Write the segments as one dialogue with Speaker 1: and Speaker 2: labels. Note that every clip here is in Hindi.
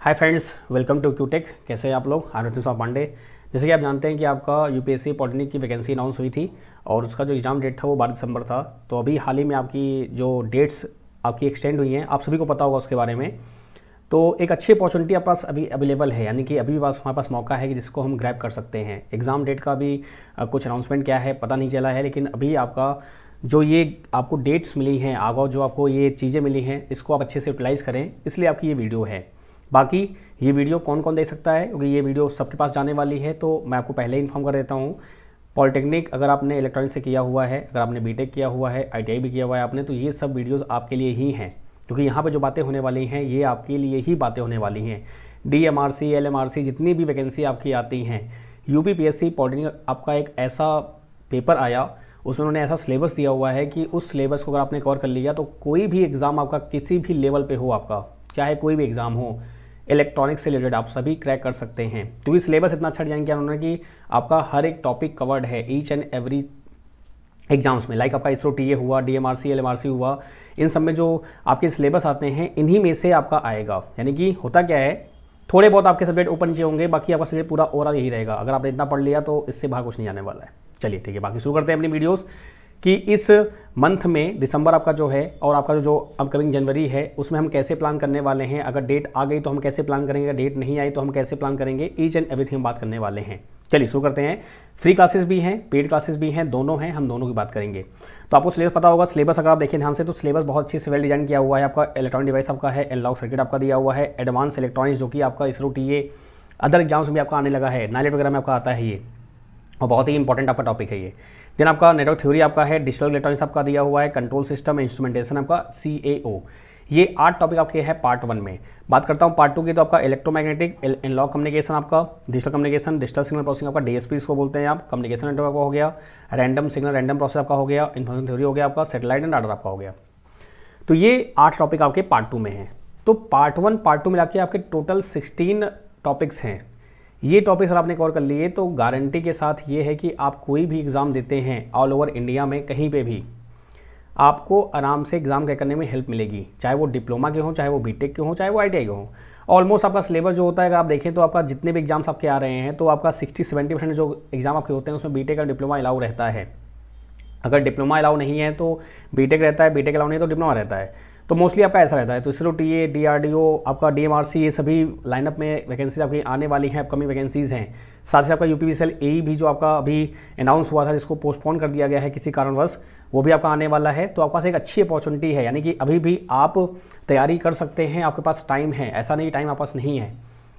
Speaker 1: hi friends welcome to Qtech कैसे हैं आप लोग आरती साहब पांडे जैसे कि आप जानते हैं कि आपका यूपीएससी पॉलिटेक्निक की वैकेंसी अनाउंस हुई थी और उसका जो एग्ज़ाम डेट था वो बारह दिसंबर था तो अभी हाल ही में आपकी जो डेट्स आपकी एक्सटेंड हुई हैं आप सभी को पता होगा उसके बारे में तो एक अच्छी अपॉर्चुनिटी आपके पास अभी अवेलेबल है यानी कि अभी पास हमारे पास मौका है कि जिसको हम ग्रैप कर सकते हैं एग्ज़ाम डेट का भी कुछ अनाउंसमेंट क्या है पता नहीं चला है लेकिन अभी आपका जो ये आपको डेट्स मिली हैं आगा जो आपको ये चीज़ें मिली हैं इसको आप अच्छे से यूटिलाइज़ करें इसलिए आपकी ये वीडियो है बाकी ये वीडियो कौन कौन देख सकता है क्योंकि ये वीडियो सबके पास जाने वाली है तो मैं आपको पहले इन्फॉर्म कर देता हूँ पॉलिटेक्निक अगर आपने इलेक्ट्रॉनिक से किया हुआ है अगर आपने बीटेक किया हुआ है आईटीआई भी किया हुआ है आपने तो ये सब वीडियोस आपके लिए ही हैं क्योंकि यहाँ पर जो बातें होने वाली हैं ये आपके लिए ही बातें होने वाली हैं D M R C L M R C जितनी भी वैकेंसी आपकी आती हैं U P P S C polytechnic आपका एक ऐसा पेपर आया उसमें उन्होंने ऐसा सिलेबस दिया हुआ है कि उस सिलेबस को अगर आपने कवर कर लिया तो कोई भी एग्ज़ाम आपका किसी भी लेवल पर हो आपका चाहे कोई भी एग्ज़ाम हो इलेक्ट्रॉनिक्स से रिलेटेड आप सभी क्रैक कर सकते हैं क्योंकि तो सिलेबस इतना छट अच्छा जाएंगे उन्होंने कि आपका हर एक टॉपिक कवर्ड है ईच एंड एवरी एग्जाम्स में लाइक आपका इसरो टीए हुआ डीएमआरसी एलएमआरसी हुआ इन सब में जो आपके सिलेबस आते हैं इन्हीं में से आपका आएगा यानी कि होता क्या है थोड़े बहुत आपके सब्जेक्ट ओपन चाहिए होंगे बाकी आपका सब्जेक्ट पूरा ओवरऑल यही रहेगा अगर आपने इतना पढ़ लिया तो इससे बाहर कुछ नहीं आने वाला है चलिए ठीक है बाकी शुरू करते हैं अपनी वीडियोज़ कि इस मंथ में दिसंबर आपका जो है और आपका जो अपकमिंग जनवरी है उसमें हम कैसे प्लान करने वाले हैं अगर डेट आ गई तो हम कैसे प्लान करेंगे डेट नहीं आई तो हम कैसे प्लान करेंगे ईच एंड एवरीथिंग बात करने वाले हैं चलिए शुरू करते हैं फ्री क्लासेस भी हैं पेड क्लासेस भी हैं दोनों हैं हम दोनों की बात करेंगे तो आपको सिलेबस पता होगा सिलेबस अगर आप देखें ध्यान से तो सिलेबस बहुत अच्छी से वेल डिजाइन किया हुआ है आपका इलेक्ट्रॉनिक डिवाइस आपका है एनलॉक सर्किट आपका दिया हुआ है एडवांस इलेक्ट्रॉनिक्स जो कि आपका इसरो टी अदर एग्जाम्स में आपका आने लगा है नालेट वगैरह में आपका आता है ये और बहुत ही इंपॉर्टेंट आपका टॉपिक है ये देन आपका नेटवर्क थ्योरी आपका है डिजिटल इलेक्ट्रॉनिक्स आपका दिया हुआ है कंट्रोल सिस्टम इंस्ट्रूमेंटेशन आपका सी ए ये आठ टॉपिक आपके हैं पार्ट वन में बात करता हूँ पार्ट टू की तो आपका इलेक्ट्रोमैग्नेटिक एनलॉग कम्युनिकेशन आपका digital communication digital signal processing आपका डीएसपी इसको बोलते हैं आप कम्युनिकेशन नेटवर्क आपका हो गया रैंडम सिग्नल रैंडम प्रोसेस आपका हो गया इन्फॉर्मेशन थ्योरी हो गया आपका सेटेलाइट एंड राडर आपका हो गया तो ये आठ टॉपिक आपके पार्ट टू में है तो पार्ट वन पार्ट टू मिला के आपके टोटल सिक्सटीन टॉपिक्स हैं ये टॉपिक सर आपने कवर कर लिए तो गारंटी के साथ ये है कि आप कोई भी एग्ज़ाम देते हैं ऑल ओवर इंडिया में कहीं पे भी आपको आराम से एग्ज़ाम क्रैक करने में हेल्प मिलेगी चाहे वो डिप्लोमा के हों चाहे वो बीटेक के हों चाहे वो आईटीआई के हों ऑलमोस्ट आपका सिलेबस जो होता है अगर आप देखें तो आपका जितने भी एग्जाम्स आपके आ रहे हैं तो आपका सिक्सटी सेवेंटी परसेंट जो एग्ज़ाम आपके होते हैं उसमें बी और डिप्लोमा अलाउ रहता है अगर डिप्लोमा अलाउ नहीं है तो बी रहता है बीटेक अलाउ नहीं है तो डिप्लोमा रहता है तो मोस्टली आपका ऐसा रहता है तो ISRO T A D R D O आपका डी एम आर सी ये सभी लाइनअप में वैकेंसीज आपकी आने वाली हैं अपकमिंग वैकेंसीज़ हैं साथ ही आपका U P P cell A भी जो आपका अभी अनाउंस हुआ था जिसको पोस्टपोन कर दिया गया है किसी कारणवश वो भी आपका आने वाला है तो आपके पास एक अच्छी अपॉर्चुनिटी है यानी कि अभी भी आप तैयारी कर सकते हैं आपके पास टाइम है ऐसा नहीं टाइम आपके पास नहीं है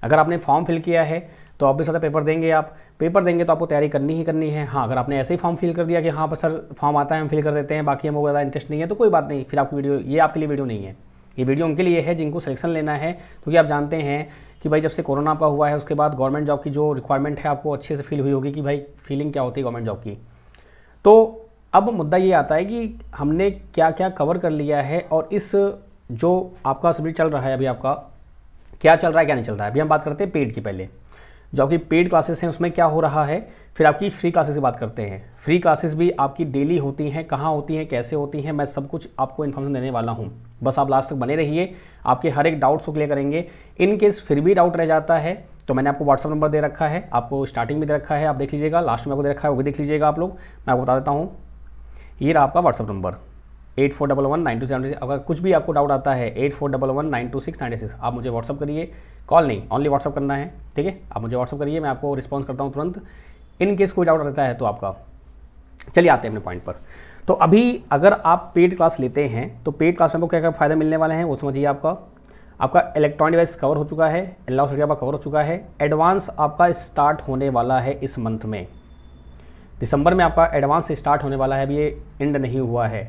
Speaker 1: अगर आपने फॉर्म फिल किया है तो आप भी सर पेपर देंगे आप पेपर देंगे तो आपको तैयारी करनी ही करनी है हाँ अगर आपने ऐसे ही फॉर्म फिल कर दिया कि हाँ पर सर फॉर्म आता है हम फिल कर देते हैं बाकी हमको ज़्यादा इंटरेस्ट नहीं है तो कोई बात नहीं फिर आपकी वीडियो ये आपके लिए वीडियो नहीं है ये वीडियो उनके लिए है जिनको सिलेक्शन लेना है क्योंकि आप जानते हैं कि भाई जब से कोरोना का हुआ है उसके बाद गवर्नमेंट जॉब की जो रिक्वायरमेंट है आपको अच्छे से फील हुई होगी कि भाई फीलिंग क्या होती है गवर्नमेंट जॉब की तो अब मुद्दा ये आता है कि हमने क्या क्या कवर कर लिया है और इस जो आपका सब्जेक्ट चल रहा है अभी आपका क्या चल रहा है क्या नहीं चल रहा है अभी हम बात करते हैं पेड की पहले जो आपकी पेड क्लासेस हैं उसमें क्या हो रहा है फिर आपकी फ्री क्लासेस की बात करते हैं फ्री क्लासेस भी आपकी डेली होती हैं कहाँ होती हैं कैसे होती हैं मैं सब कुछ आपको इन्फॉर्मेशन देने वाला हूँ बस आप लास्ट तक बने रहिए आपके हर एक डाउट्स को क्लियर करेंगे इन केस फिर भी डाउट रह जाता है तो मैंने आपको व्हाट्सअप नंबर दे रखा है आपको स्टार्टिंग में दे रखा है आप देख लीजिएगा लास्ट में आपको दे रखा है वो भी देख लीजिएगा आप लोग मैं आपको बता देता हूँ ये रहा आपका WhatsApp number eight four double one nine two seven अगर कुछ भी आपको डाउट आता है eight four double one nine two six nine six आप मुझे व्हाट्सअप करिए कॉल नहीं ऑनली व्हाट्सअप करना है ठीक है आप मुझे व्हाट्सअप करिए मैं आपको रिस्पॉन्स करता हूँ तुरंत इन केस कोई डाउट रहता है तो आपका चलिए आते हैं अपने पॉइंट पर तो अभी अगर आप पेड क्लास लेते हैं तो पेड क्लास में आपको क्या क्या फ़ायदा मिलने वाले हैं वो समझिए आपका आपका इलेक्ट्रॉनिक डिवाइस कवर हो चुका है एल्लाउ सर आपका कवर हो चुका है एडवांस आपका स्टार्ट होने वाला है इस मंथ में दिसंबर में आपका एडवांस स्टार्ट होने वाला है अभी ये एंड नहीं हुआ है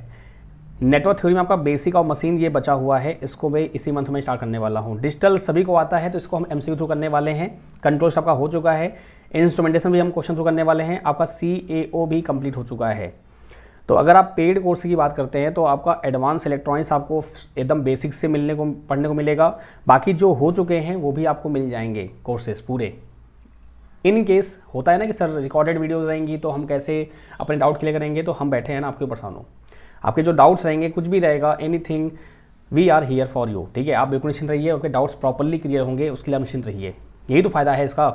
Speaker 1: नेटवर्क थ्योरी में आपका बेसिक और मशीन ये बचा हुआ है इसको मैं इसी मंथ में स्टार्ट करने वाला हूँ डिजिटल सभी को आता है तो इसको हम एम थ्रू करने वाले हैं कंट्रोल आपका हो चुका है इंस्ट्रूमेंटेशन भी हम क्वेश्चन थ्रू करने वाले हैं आपका सी भी कंप्लीट हो चुका है तो अगर आप पेड कोर्स की बात करते हैं तो आपका एडवांस इलेक्ट्रॉनिक्स आपको एकदम बेसिक से मिलने को पढ़ने को मिलेगा बाकी जो हो चुके हैं वो भी आपको मिल जाएंगे कोर्सेज पूरे इन केस होता है ना कि सर रिकॉर्डेड वीडियोज आएंगी तो हम कैसे अपने डाउट क्लियर करेंगे तो हम बैठे हैं ना आपके ऊपर सामने आपके जो डाउट्स रहेंगे कुछ भी रहेगा anything we are here for you ठीक है आप बिल्कुल निश्चिंत रहिए आपके डाउट्स प्रॉपरली क्लियर होंगे उसके लिए आप निश्चिंत रहिए यही तो फायदा है इसका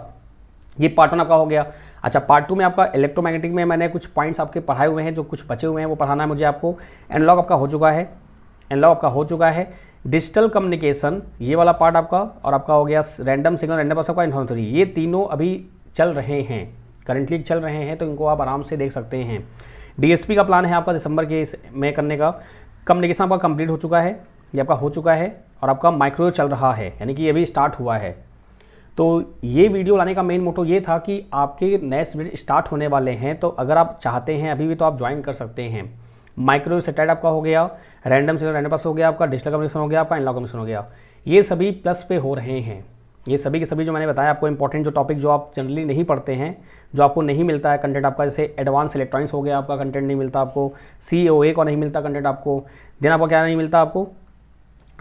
Speaker 1: ये पार्ट वन आपका हो गया अच्छा पार्ट टू में आपका इलेक्ट्रोमैग्नेटिक में मैंने कुछ पॉइंट्स आपके पढ़ाए हुए हैं जो कुछ बचे हुए हैं वो पढ़ाना है मुझे आपको एनलॉग आपका हो चुका है एनलॉग आपका हो चुका है डिजिटल कम्युनिकेशन ये वाला पार्ट आपका और आपका हो गया रैंडम सिग्नल रैंडम आपका इन्फॉर्मेटरी ये तीनों अभी चल रहे हैं करंटली चल रहे हैं तो इनको आप आराम से देख सकते हैं डीएसपी का प्लान है आपका दिसंबर के में करने का कम्युनिकेशन आपका कंप्लीट हो चुका है ये आपका हो चुका है और आपका माइक्रोवेव चल रहा है यानी कि ये भी स्टार्ट हुआ है तो ये वीडियो लाने का मेन मोटो ये था कि आपके नए स्टूडेंट स्टार्ट होने वाले हैं तो अगर आप चाहते हैं अभी भी तो आप ज्वाइन कर सकते हैं माइक्रोवेव सेटेड आपका हो गया रैंडम से रैंडम पास हो गया आपका डिजिटल कम्युनिकेशन हो गया आपका एनलॉग कम्युनिकेशन हो गया ये सभी प्लस पे हो रहे हैं ये सभी के सभी जो मैंने बताया आपको इंपॉर्टेंट जो टॉपिक जो आप जनरली नहीं पढ़ते हैं जो आपको नहीं मिलता है कंटेंट आपका जैसे एडवांस इलेक्ट्रॉनिक्स हो गया आपका कंटेंट नहीं मिलता आपको सी ओ ए का नहीं मिलता कंटेंट आपको देन आपका क्या नहीं मिलता आपको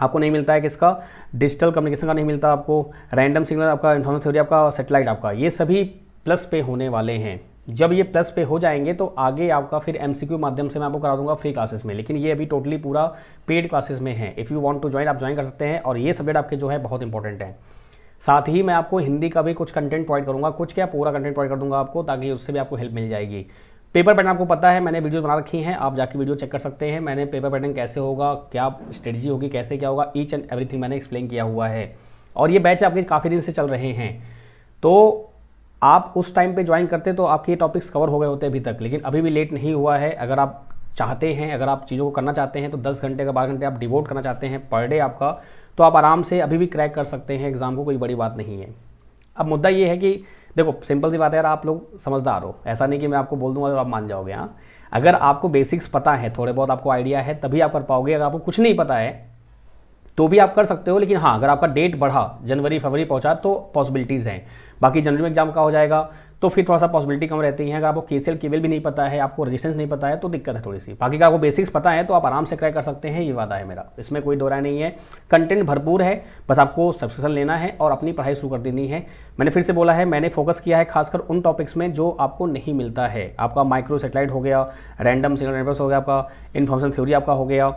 Speaker 1: आपको नहीं मिलता है किसका डिजिटल कम्युनिकेशन का नहीं मिलता आपको रैंडम सिग्नल आपका इंफॉर्मेशन थ्योरी आपका सेटेलाइट आपका ये सभी प्लस पे होने वाले हैं जब ये प्लस पे हो जाएंगे तो आगे आपका फिर क्यू माध्यम से मैं आपको करा दूंगा फ्री क्लासेस में लेकिन ये अभी टोटली पूरा पेड क्लासेस में है if you want to join आप ज्वाइन कर सकते हैं और ये सब्जेक्ट आपके जो है बहुत इंपॉर्टेंट है साथ ही मैं आपको हिंदी का भी कुछ कंटेंट प्रोवाइड करूंगा कुछ क्या पूरा कंटेंट प्रोवाइड कर दूंगा आपको ताकि उससे भी आपको हेल्प मिल जाएगी पेपर पैटर्न आपको पता है मैंने वीडियो बना रखी हैं आप जाके वीडियो चेक कर सकते हैं मैंने पेपर पैटर्न कैसे होगा क्या स्ट्रेटजी होगी कैसे क्या होगा ईच एंड एवरीथिंग मैंने एक्सप्लेन किया हुआ है और ये बैच आपके काफ़ी दिन से चल रहे हैं तो आप उस टाइम पे ज्वाइन करते तो आपके ये टॉपिक्स कवर हो गए होते अभी तक लेकिन अभी भी लेट नहीं हुआ है अगर आप चाहते हैं अगर आप चीज़ों को करना चाहते हैं तो 10 घंटे का बारह घंटे आप डिवोट करना चाहते हैं पर डे आपका तो आप आराम से अभी भी क्रैक कर सकते हैं एग्ज़ाम को कोई बड़ी बात नहीं है अब मुद्दा ये है कि देखो सिंपल सी बात है यार आप लोग समझदार हो ऐसा नहीं कि मैं आपको बोल दूंगा और आप मान जाओगे हाँ अगर आपको बेसिक्स पता है थोड़े बहुत आपको आइडिया है तभी आप कर पाओगे अगर आपको कुछ नहीं पता है तो भी आप कर सकते हो लेकिन हाँ अगर आपका डेट बढ़ा जनवरी फरवरी पहुंचा तो पॉसिबिलिटीज़ हैं बाकी जनवरी में एग्जाम का हो जाएगा तो फिर थोड़ा सा पॉसिबिलिटी कम रहती है अगर आपको केसीएल केवल भी नहीं पता है आपको रेजिस्टेंस नहीं पता है तो दिक्कत है थोड़ी सी बाकी का आपको बेसिक्स पता है तो आप आराम से क्राई कर सकते हैं ये वादा है मेरा इसमें कोई दोहरा नहीं है कंटेंट भरपूर है बस आपको सब्सक्रिप्शन लेना है और अपनी पढ़ाई शुरू कर देनी है मैंने फिर से बोला है मैंने फोकस किया है खासकर उन टॉपिक्स में जो आपको नहीं मिलता है आपका माइक्रो सेटेलाइट हो गया रैंडम सिग्नल नेटवर्क हो गया आपका इन्फॉर्मेशन थ्योरी आपका हो गया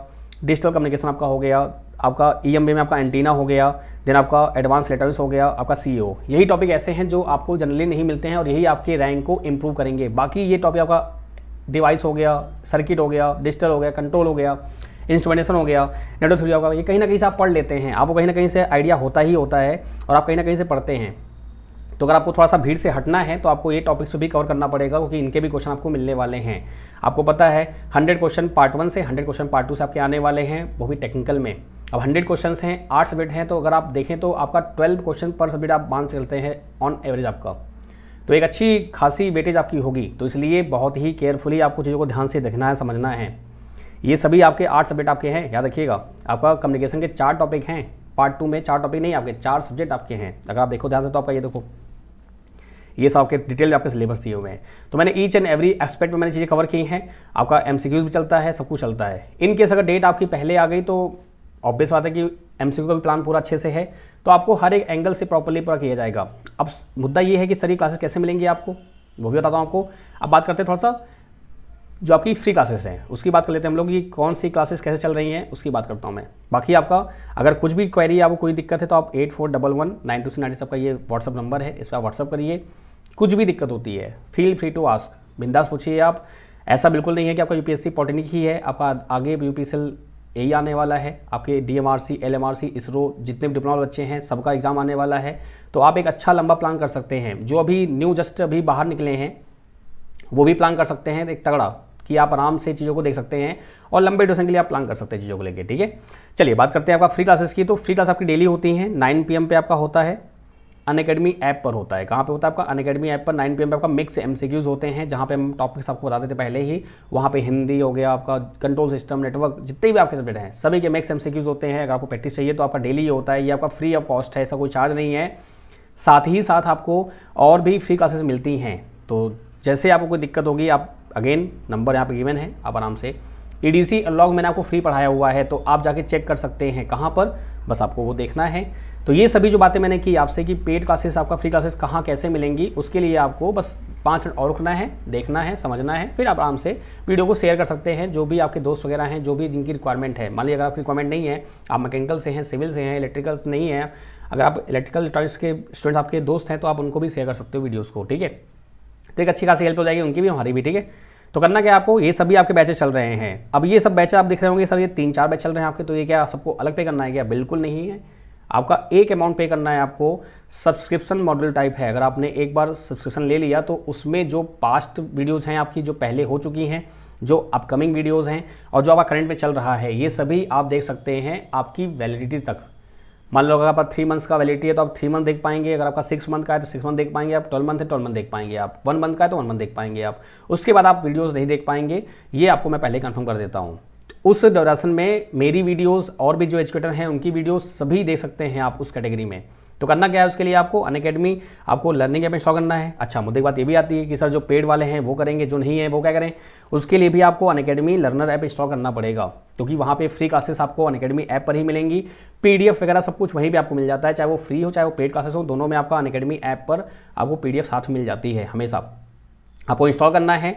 Speaker 1: डिजिटल कम्युनिकेशन आपका हो गया आपका ई e एम में आपका एंटीना हो गया देन आपका एडवांस लेटर्स हो गया आपका सी यही टॉपिक ऐसे हैं जो आपको जनरली नहीं मिलते हैं और यही आपके रैंक को इम्प्रूव करेंगे बाकी ये टॉपिक आपका डिवाइस हो गया सर्किट हो गया डिजिटल हो गया कंट्रोल हो गया इंस्ट्रूमेंटेशन हो गया नेटवर्क थ्री होगा ये कहीं ना कहीं से आप पढ़ लेते हैं आपको कहीं ना कहीं से आइडिया होता ही होता है और आप कहीं ना कहीं से पढ़ते हैं तो अगर आपको थोड़ा सा भीड़ से हटना है तो आपको ये टॉपिक्स भी कवर करना पड़ेगा क्योंकि इनके भी क्वेश्चन आपको मिलने वाले हैं आपको पता है हंड्रेड क्वेश्चन पार्ट वन से हंड्रेड क्वेश्चन पार्ट टू से आपके आने वाले हैं वो भी टेक्निकल में अब हंड्रेड क्वेश्चन हैं आठ सब्जेक्ट हैं तो अगर आप देखें तो आपका ट्वेल्व क्वेश्चन पर सब्जेक्ट आप मान चलते हैं ऑन एवरेज आपका तो एक अच्छी खासी वेटेज आपकी होगी तो इसलिए बहुत ही केयरफुली आपको चीज़ों को ध्यान से देखना है समझना है ये सभी आपके आठ सब्जेक्ट आपके हैं याद रखिएगा आपका कम्युनिकेशन के चार टॉपिक हैं पार्ट टू में चार टॉपिक नहीं आपके चार सब्जेक्ट आपके हैं अगर आप देखो ध्यान से तो आपका ये देखो ये सब आपके डिटेल आपके सिलेबस दिए हुए हैं तो मैंने ईच एंड एवरी एक्सपेक्ट में मैंने चीज़ें कवर की हैं आपका एम भी चलता है सब कुछ चलता है इन केस अगर डेट आपकी पहले आ गई तो ऑब्वियस बात है कि एम का भी प्लान पूरा अच्छे से है तो आपको हर एक एंगल से प्रॉपरली पूरा किया जाएगा अब मुद्दा ये है कि सर क्लासेस कैसे मिलेंगी आपको वो भी बताता हूँ आपको अब बात करते हैं थोड़ा सा जो आपकी फ्री क्लासेस हैं उसकी बात कर लेते हैं हम लोग कि कौन सी क्लासेस कैसे चल रही हैं उसकी बात करता हूँ मैं बाकी आपका अगर कुछ भी क्वेरी आपको कोई दिक्कत है तो आप eight four double one nine two C nine सबका ये व्हाट्सअप नंबर है इस पर आप व्हाट्सअप करिए कुछ भी दिक्कत होती है फील फ्री टू आस्क बिंदास पूछिए आप ऐसा बिल्कुल नहीं है कि आपका यू पी ही है आपका आगे यू यही आने वाला है आपके D M R C L M R C ISRO जितने भी डिप्लोमा बच्चे हैं सबका एग्ज़ाम आने वाला है तो आप एक अच्छा लंबा प्लान कर सकते हैं जो अभी न्यू जस्ट अभी बाहर निकले हैं वो भी प्लान कर सकते हैं एक तगड़ा कि आप आराम से चीज़ों को देख सकते हैं और लंबे ड्यूशन के लिए आप प्लान कर सकते हैं चीज़ों को लेकर ठीक है चलिए बात करते हैं आपका फ्री क्लासेस की तो फ्री क्लास आपकी डेली होती हैं नाइन पी पे आपका होता है अनकेडमी ऐप पर होता है कहाँ पे होता है आपका अन अकेडमी ऐप पर 9 पी पर आपका मिक्स एम होते हैं जहाँ पे हम टॉपिक्स आपको बताते थे पहले ही वहाँ पे हिंदी हो गया आपका कंट्रोल सिस्टम नेटवर्क जितने भी आपके सब्जेक्ट हैं सभी के मिक्स एम होते हैं अगर आपको प्रैक्टिस चाहिए तो आपका डेली होता है ये आपका फ्री ऑफ कॉस्ट है ऐसा कोई चार्ज नहीं है साथ ही साथ आपको और भी फ्री क्लासेस मिलती हैं तो जैसे आपको कोई दिक्कत होगी आप अगेन नंबर यहाँ पर गिवन है आप आराम से ई डी सी मैंने आपको फ्री पढ़ाया हुआ है तो आप जाके चेक कर सकते हैं कहाँ पर बस आपको वो देखना है तो ये सभी जो बातें मैंने की आपसे कि पेड क्लासेस आपका फ्री क्लासेस कहाँ कैसे मिलेंगी उसके लिए आपको बस पाँच मिनट और रुकना है देखना है समझना है फिर आप आराम से वीडियो को शेयर कर सकते हैं जो भी आपके दोस्त वगैरह हैं जो भी जिनकी रिक्वायरमेंट है मान लीजिए अगर आपकी रिक्वायरमेंट नहीं है आप मैकेनिकल से हैं सिविल से हैं इलेक्ट्रिकल नहीं है अगर आप इलेक्ट्रिकल इलेक्ट्रॉनिक्स के स्टूडेंट आपके दोस्त हैं तो आप उनको भी शेयर कर सकते हो वीडियोज़ को ठीक है तो एक अच्छी खासी हेल्प हो जाएगी उनकी भी हमारी भी ठीक है तो करना क्या आपको ये सभी आपके बैचे चल रहे हैं अब ये सब बैचे आप देख रहे होंगे सर ये तीन चार बैच चल रहे हैं आपके तो ये क्या सबको अलग पे करना है क्या बिल्कुल नहीं है आपका एक अमाउंट पे करना है आपको सब्सक्रिप्शन मॉडल टाइप है अगर आपने एक बार सब्सक्रिप्शन ले लिया तो उसमें जो पास्ट वीडियोज़ हैं आपकी जो पहले हो चुकी हैं जो अपकमिंग वीडियोज़ हैं और जो आपका करंट में चल रहा है ये सभी आप देख सकते हैं आपकी वैलिडिटी तक मान लो अगर आपका थ्री मंथ्स का वैलिडिटी है तो आप थ्री मंथ देख पाएंगे अगर आपका सिक्स मंथ का है तो सिक्स मंथ देख पाएंगे आप ट्वेल्व मंथ है ट्वेल्व मंथ देख पाएंगे आप वन मंथ का है तो वन मंथ देख पाएंगे आप उसके बाद आप वीडियोज़ नहीं देख पाएंगे ये आपको मैं पहले कन्फर्म कर देता हूँ उस दौरासन में मेरी वीडियोस और भी जो एजुकेटर हैं उनकी वीडियोस सभी देख सकते हैं आप उस कैटेगरी में तो करना क्या है उसके लिए आपको अन अकेडमी आपको लर्निंग ऐप इंस्टॉल करना है अच्छा मुद्दे की बात ये भी आती है कि सर जो पेड वाले हैं वो करेंगे जो नहीं है वो क्या करें उसके लिए भी आपको Unacademy learner app install करना पड़ेगा क्योंकि तो वहाँ पे फ्री क्लासेस आपको अन अकेडमी ऐप पर ही मिलेंगी पीडीएफ वगैरह सब कुछ वहीं भी आपको मिल जाता है चाहे वो फ्री हो चाहे वो पेड क्लासेस हो दोनों में आपका अन अकेडमी ऐप पर आपको पीडीएफ साथ मिल जाती है हमेशा आपको इंस्टॉल करना है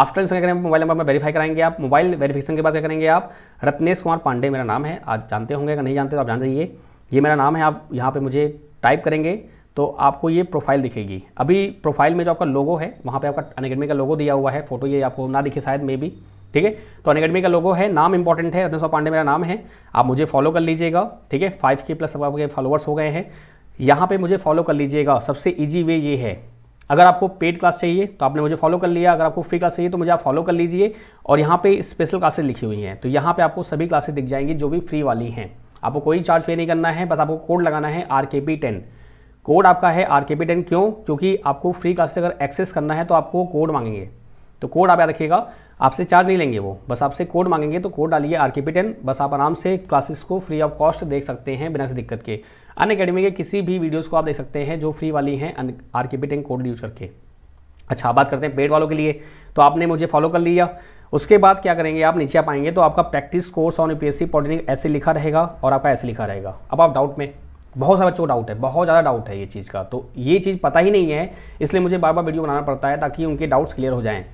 Speaker 1: आफ्टर इसका करें मोबाइल नंबर में वेरीफाई कराएंगे आप मोबाइल वेरीफिकेशन के बाद क्या करेंगे आप रत्नेश कुमार पांडे मेरा नाम है आप जानते होंगे अगर नहीं जानते तो आप जान जाइए ये मेरा नाम है आप यहाँ पर मुझे टाइप करेंगे तो आपको ये प्रोफाइल दिखेगी अभी प्रोफाइल में जो आपका लोगो है वहाँ पे आपका अनकेडमी का लोगो दिया हुआ है फोटो ये आपको ना दिखे शायद मे बी ठीक है तो अनकेडमी का लोगो है नाम इंपॉर्टेंट है अनसौ पांडे मेरा नाम है आप मुझे फॉलो कर लीजिएगा ठीक है फाइव के प्लस आपके फॉलोअर्स हो गए हैं यहाँ पे मुझे फॉलो कर लीजिएगा सबसे ईजी वे ये है अगर आपको पेड क्लास चाहिए तो आपने मुझे फॉलो कर लिया अगर आपको फ्री क्लास चाहिए तो मुझे आप फॉलो कर लीजिए और यहाँ पे स्पेशल क्लासेस लिखी हुई हैं तो यहाँ पे आपको सभी क्लासेस दिख जाएंगी जो भी फ्री वाली हैं आपको कोई चार्ज पे नहीं करना है बस आपको कोड लगाना है आर के पी टेन कोड आपका है आर के पी टेन क्यों क्योंकि आपको फ्री क्लासेस अगर एक्सेस करना है तो आपको कोड मांगेंगे तो कोड आप याद रखिएगा आपसे चार्ज नहीं लेंगे वो बस आपसे कोड मांगेंगे तो कोड डालिए आर के पी टेन बस आप आराम से क्लासेस को फ्री ऑफ कॉस्ट देख सकते हैं बिना से दिक्कत के अन अकेडमी के किसी भी वीडियोस को आप देख सकते हैं जो फ्री वाली हैं आर के टेन कोड यूज करके अच्छा बात करते हैं पेड वालों के लिए तो आपने मुझे फॉलो कर लिया उसके बाद क्या करेंगे आप नीचे आ पाएंगे तो आपका practice course on UPSC polytechnic ऐसे लिखा रहेगा और आपका ऐसे लिखा रहेगा अब आप डाउट में बहुत सारा बच्चों डाउट है बहुत ज़्यादा डाउट है ये चीज़ का तो ये चीज़ पता ही नहीं है इसलिए मुझे बार बार वीडियो बनाना पड़ता है ताकि उनके डाउट्स क्लियर हो जाएँ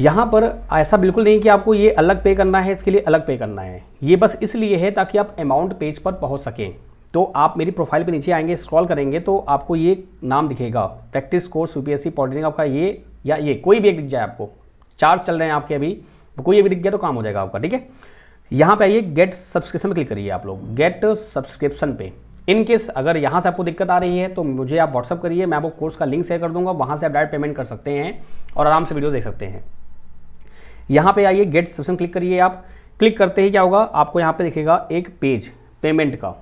Speaker 1: यहाँ पर ऐसा बिल्कुल नहीं कि आपको ये अलग पे करना है इसके लिए अलग पे करना है ये बस इसलिए है ताकि आप अमाउंट पेज पर पहुँच सकें तो आप मेरी प्रोफाइल पे नीचे आएंगे स्क्रॉल करेंगे तो आपको ये नाम दिखेगा प्रैक्टिस कोर्स यूपीएससी पॉलिटेक्निक आपका ये या ये कोई भी एक दिख जाए आपको चार चल रहे हैं आपके अभी कोई अभी दिख गया तो काम हो जाएगा आपका ठीक है यहाँ पे आइए गेट सब्सक्रिप्शन पर क्लिक करिए आप लोग गेट सब्सक्रिप्शन पे इन केस अगर यहाँ से आपको दिक्कत आ रही है तो मुझे आप व्हाट्सअप करिए मैं आपको कोर्स का लिंक शेयर कर दूंगा वहाँ से आप डायरेक्ट पेमेंट कर सकते हैं और आराम से वीडियो देख सकते हैं यहाँ पे आइए गेट सब्सक्रिप्शन क्लिक करिए आप क्लिक करते ही क्या होगा आपको यहाँ पे दिखेगा एक पेज पेमेंट का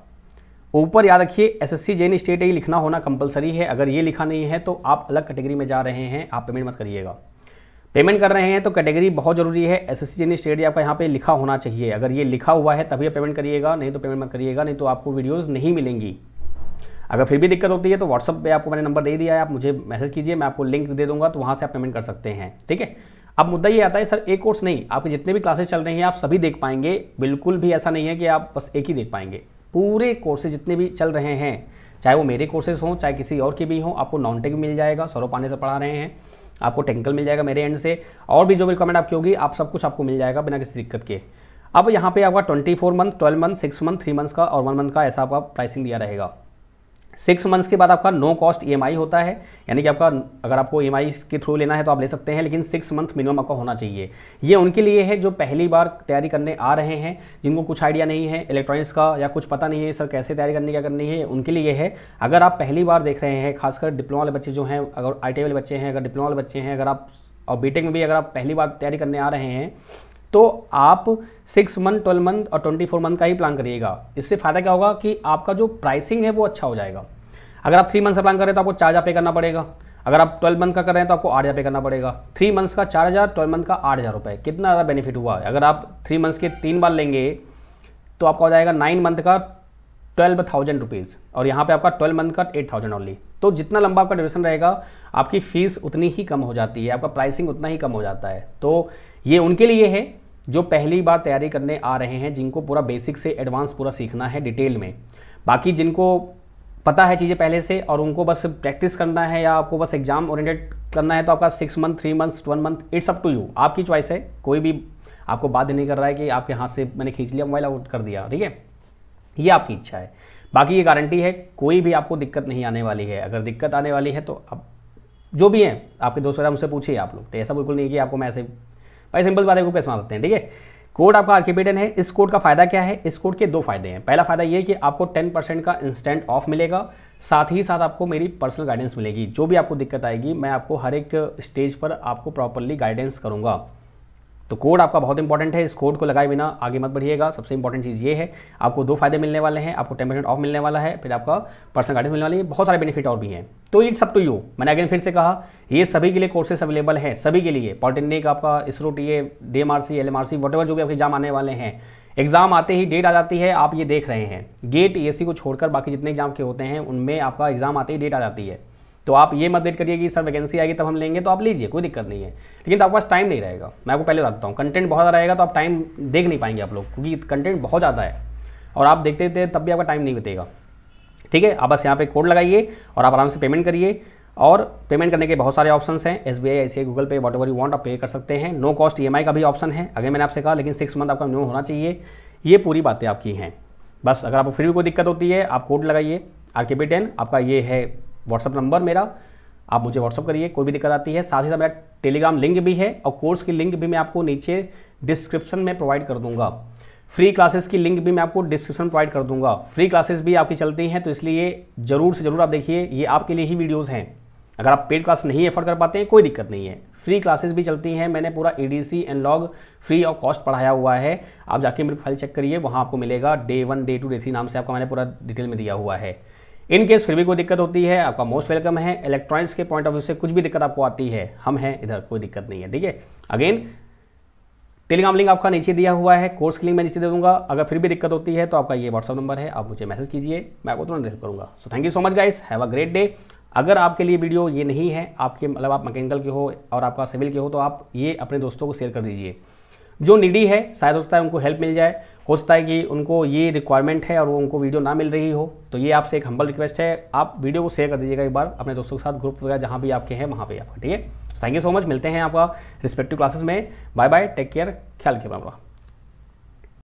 Speaker 1: ऊपर याद रखिए S S C gen state ही लिखना होना कंपलसरी है अगर ये लिखा नहीं है तो आप अलग कैटेगरी में जा रहे हैं आप पेमेंट मत करिएगा पेमेंट कर रहे हैं तो कैटेगरी बहुत ज़रूरी है एस एस सी स्टेट आपका यहाँ पे लिखा होना चाहिए अगर ये लिखा हुआ है तभी आप पेमेंट करिएगा नहीं तो पेमेंट मत करिएगा नहीं तो आपको वीडियोज़ नहीं मिलेंगी अगर फिर भी दिक्कत होती है तो व्हाट्सअप पर आपको मैंने नंबर दे दिया है आप मुझे मैसेज कीजिए मैं आपको लिंक दे दूंगा तो वहाँ से आप पेमेंट कर सकते हैं ठीक है अब मुद्दा ये आता है सर एक कोर्स नहीं आपके जितने भी क्लासेस चल रहे हैं आप सभी देख पाएंगे बिल्कुल भी ऐसा नहीं है कि आप बस एक ही देख पाएंगे पूरे कोर्सेज जितने भी चल रहे हैं चाहे वो मेरे कोर्सेज हों चाहे किसी और के भी हों आपको नॉन टेक मिल जाएगा सौरभ पाने से पढ़ा रहे हैं आपको टेक्निकल मिल जाएगा मेरे एंड से और भी जो भी रिक्वायरमेंट आपकी होगी आप सब कुछ आपको मिल जाएगा बिना किसी दिक्कत के अब यहाँ पे आपका 24 मंथ 12 मंथ 6 मंथ 3 मंथ्स का और 1 मंथ का ऐसा आपका प्राइसिंग दिया रहेगा सिक्स मंथ्स के बाद आपका नो कॉस्ट ई e होता है यानी कि आपका अगर आपको ई e के थ्रू लेना है तो आप ले सकते हैं लेकिन सिक्स मंथ मिनिमम आपका होना चाहिए ये उनके लिए है जो पहली बार तैयारी करने आ रहे हैं जिनको कुछ आइडिया नहीं है इलेक्ट्रॉनिक्स का या कुछ पता नहीं है सर कैसे तैयारी करनी क्या करनी है उनके लिए है अगर आप पहली बार देख रहे हैं खासकर डिप्लोमा वाले बच्चे जो हैं अगर आई e वाले बच्चे हैं अगर डिप्लोमा वाले बच्चे हैं अगर आप और बीटेक में भी अगर आप पहली बार तैयारी करने आ रहे हैं तो आप सिक्स मंथ ट्वेल्व मंथ और ट्वेंटी फोर मंथ का ही प्लान करिएगा इससे फ़ायदा क्या होगा कि आपका जो प्राइसिंग है वो अच्छा हो जाएगा अगर आप थ्री मंथ का प्लान कर रहे हैं तो आपको चार हज़ार पे करना पड़ेगा अगर आप ट्वेल्व मंथ का कर रहे हैं तो आपको आठ हज़ार पे करना पड़ेगा थ्री मंथ्स का चार हज़ार ट्वेल्व मंथ का आठ हज़ार रुपये कितना ज़्यादा बेनिफिट हुआ है अगर आप थ्री मंथ्स के तीन बार लेंगे तो आपका हो जाएगा नाइन मंथ का ट्वेल्व थाउजेंड रुपीज़ और यहाँ पे आपका ट्वेल्व मंथ का एट थाउजेंड ऑनली तो जितना लंबा आपका ड्यूरेशन रहेगा आपकी फ़ीस उतनी ही कम हो जाती है आपका प्राइसिंग उतना ही कम हो जाता है तो ये उनके लिए है जो पहली बार तैयारी करने आ रहे हैं जिनको पूरा बेसिक से एडवांस पूरा सीखना है डिटेल में बाकी जिनको पता है चीज़ें पहले से और उनको बस प्रैक्टिस करना है या आपको बस एग्जाम ओरिएंटेड करना है तो आपका six month three months one month it's up to you आपकी चॉइस है कोई भी आपको बात नहीं कर रहा है कि आपके हाथ से मैंने खींच लिया मोबाइल आउट कर दिया ठीक है ये आपकी इच्छा है बाकी ये गारंटी है कोई भी आपको दिक्कत नहीं आने वाली है अगर दिक्कत आने वाली है तो आप जो भी हैं आपके दोस्त वगैरह मुझसे पूछिए आप लोग तो ऐसा बिल्कुल नहीं कि आपको मैं ऐसे भाई सिंपल बात है को कैसे सकते हैं ठीक है कोड आपका आर्किपेटन है इस कोड का फायदा क्या है इस कोड के दो फायदे हैं पहला फायदा ये कि आपको 10 परसेंट का इंस्टेंट ऑफ मिलेगा साथ ही साथ आपको मेरी पर्सनल गाइडेंस मिलेगी जो भी आपको दिक्कत आएगी मैं आपको हर एक स्टेज पर आपको प्रॉपरली गाइडेंस करूंगा तो कोड आपका बहुत इंपॉर्टेंट है इस कोड को लगाए बिना आगे मत बढ़िएगा सबसे इंपॉर्टेंट चीज़ ये है आपको दो फायदे मिलने वाले हैं आपको टेम्परेट ऑफ मिलने वाला है फिर आपका पर्सनल गाइडेंस मिलने वाली है बहुत सारे बेनिफिट और भी हैं तो इट्स अप टू यू मैंने अगेन फिर से कहा ये सभी के लिए कोर्सेस अवेलेबल है सभी के लिए पॉलिटेक्निक आपका ISRO T A D M R C L M R C whatever जो भी आपके एग्जाम आने वाले हैं एग्जाम आते ही डेट आ जाती है आप ये देख रहे हैं गेट ए को छोड़कर बाकी जितने एग्जाम के होते हैं उनमें आपका एग्जाम आते ही डेट आ जाती है तो आप ये मत वेट करिए कि सर वैकेंसी आएगी तब हम लेंगे तो आप लीजिए कोई दिक्कत नहीं है लेकिन तो आपके पास टाइम नहीं रहेगा मैं आपको पहले बताता हूँ कंटेंट बहुत ज़्यादा रहेगा तो आप टाइम देख नहीं पाएंगे आप लोग क्योंकि कंटेंट बहुत ज़्यादा है और आप देखते देते तब भी आपका टाइम नहीं बीतेगा ठीक है आप बस यहाँ पे कोड लगाइए और आप आराम से पेमेंट करिए और पेमेंट करने के बहुत सारे ऑप्शन हैं एस बी आई आई गूगल पे वॉट यू वॉन्ट आप पे कर सकते हैं no cost E M I का भी ऑप्शन है अगर मैंने आपसे कहा लेकिन सिक्स मंथ आपका न्यू होना चाहिए ये पूरी बातें आपकी हैं बस अगर आपको फिर भी कोई दिक्कत होती है आप कोड लगाइए आर के टेन आपका ये है व्हाट्सअप नंबर मेरा आप मुझे व्हाट्सअप करिए कोई भी दिक्कत आती है साथ ही साथ मेरा टेलीग्राम लिंक भी है और कोर्स की लिंक भी मैं आपको नीचे डिस्क्रिप्शन में प्रोवाइड कर दूंगा फ्री क्लासेस की लिंक भी मैं आपको डिस्क्रिप्शन प्रोवाइड कर दूंगा फ्री क्लासेस भी आपकी चलती हैं तो इसलिए ज़रूर से ज़रूर आप देखिए ये आपके लिए ही वीडियोज़ हैं अगर आप पेड क्लास नहीं एफर्ड कर पाते हैं कोई दिक्कत नहीं है फ्री क्लासेस भी चलती हैं मैंने पूरा E D C and log free of cost पढ़ाया हुआ है आप जाके मेरी फाइल चेक करिए वहाँ आपको मिलेगा day one day two day three नाम से आपका मैंने पूरा डिटेल में दिया हुआ है इन केस फिर भी कोई दिक्कत होती है आपका मोस्ट वेलकम है इलेक्ट्रॉनिक्स के पॉइंट ऑफ व्यू से कुछ भी दिक्कत आपको आती है हम हैं इधर कोई दिक्कत नहीं है ठीक है अगेन टेलीग्राम लिंक आपका नीचे दिया हुआ है कोर्स की लिंक मैं नीचे दे दूंगा अगर फिर भी दिक्कत होती है तो आपका ये व्हाट्सअप नंबर है आप मुझे मैसेज कीजिए मैं आपको तुरंत हेल्प करूँगा so thank you so much guys have a great day अगर आपके लिए वीडियो ये नहीं है आपके मतलब आप मैकेनिकल के हो और आपका सिविल के हो तो आप ये अपने दोस्तों को शेयर कर दीजिए जो निडी है शायद हो सकता है उनको हेल्प मिल जाए हो सकता है कि उनको ये रिक्वायरमेंट है और वो उनको वीडियो ना मिल रही हो तो ये आपसे एक हम्बल रिक्वेस्ट है आप वीडियो को शेयर कर दीजिएगा एक बार अपने दोस्तों के साथ ग्रुप वगैरह जहाँ भी आपके हैं वहाँ पर आपका ठीक है थैंक यू सो मच मिलते हैं आपका रिस्पेक्टिव क्लासेस में बाय बाय टेक केयर ख्याल के बाबा